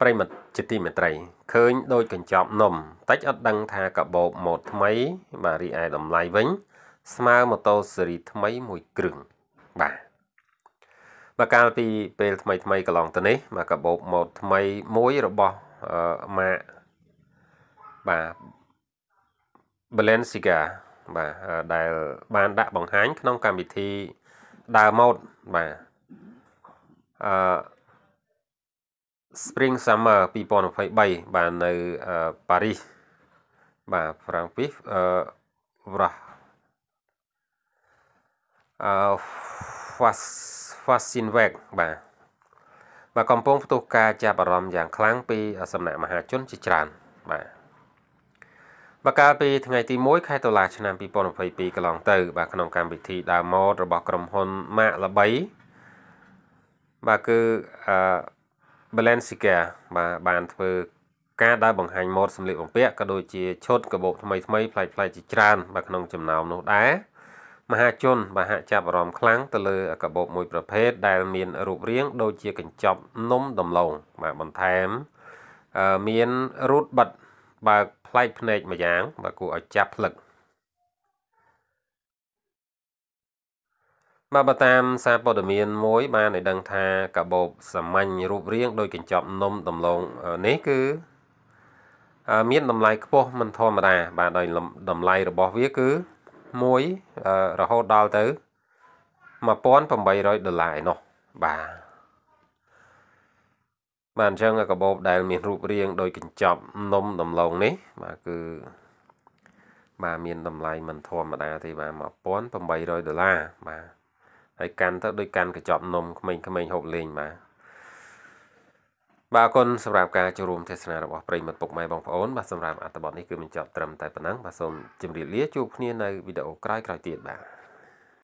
ប្រិមត្តជាទីមេត្រីឃើញ ដូចកញ្ចប់នំតិចអត់ដឹងថាកាបូបម៉ូតថ្មី បាទរីឯតម្លៃវិញ ស្មើម៉ូតូស៊េរីថ្មីមួយគ្រឿងបាទមកកាលពីពេលថ្មីថ្មីកន្លងទៅនេះមកកាបូបម៉ូតថ្មីមួយរបស់ម៉ាកបាទ Balenciaga បាទដែលបានដាក់បង្ហាញក្នុងកម្មវិធីដើរម៉ូតបាទអឺ Spring Summer 2023បាទនៅប៉ារីសបាទហ្វ្រាំងពីសអឺវ៉ាអឺ Fast Fastinweg បាទបាទកំពុងផ្ទុះការចាប់អារម្មណ៍យ៉ាងខ្លាំងពីសំណាក់មហាជនជាច្រើនបាទបើកាលពីថ្ងៃទី1ខែតុលាឆ្នាំ2022កន្លងទៅ បាទក្នុងកម្មវិធីដើមម៉ូតរបស់ក្រុមហ៊ុនម៉ាកល្បីបាទគឺអឺ Balenciaga បាទបានធ្វើការដែលបង្ហាញម៉ូដសម្លៀកបំពាក់ក៏ដូចជាឈុតកាបូបថ្មីថ្មីប្លែកៗជាច្រើនបាទក្នុងចំណោមនោះដែរមហាជន បាទហាក់ចាប់អារម្មណ៍ខ្លាំងទៅលើកាបូបមួយប្រភេទដែល មានរូបរាង ដូចជាកញ្ចប់នំដំឡូងបាទបន្ថែមមានរូតបិទបើកប្លែកភ្នែកម្យ៉ាងបាទគួរឲ្យចាប់ផ្លឹកបាទបើតាមសារព័ត៌មានមួយបានឲ្យដឹងថាកាបូបសាមញ្ញរូបរាងដូចកញ្ចប់នំដំឡូងនេះគឺមានតម្លៃខ្ពស់មិនធម្មតាបាទដោយតម្លៃរបស់វាគឺ1រហូតដល់ទៅ1800ដុល្លារឯណោះបាទបាទអញ្ចឹងកាបូបដែលមានរូបរាងដូចកញ្ចប់នំដំឡូងនេះបាទគឺបាទមានតម្លៃមិនធម្មតាទេបាទ1800ដុល្លារបាទហើយកាន់ទៅដូចកាន់កញ្ចប់នំក្មេងៗហូបលេងបាទបាទអរគុណសម្រាប់ការចូលរួមទេសនារបស់ប្រិមត្តពុកម៉ែបងប្អូនបាទសម្រាប់អត្ថបទនេះគឺបញ្ចប់ត្រឹមតែប៉ុណ្ណឹងបាទសូមជម្រាបលាជួបគ្នានៅវីដេអូក្រោយៗទៀតបាទ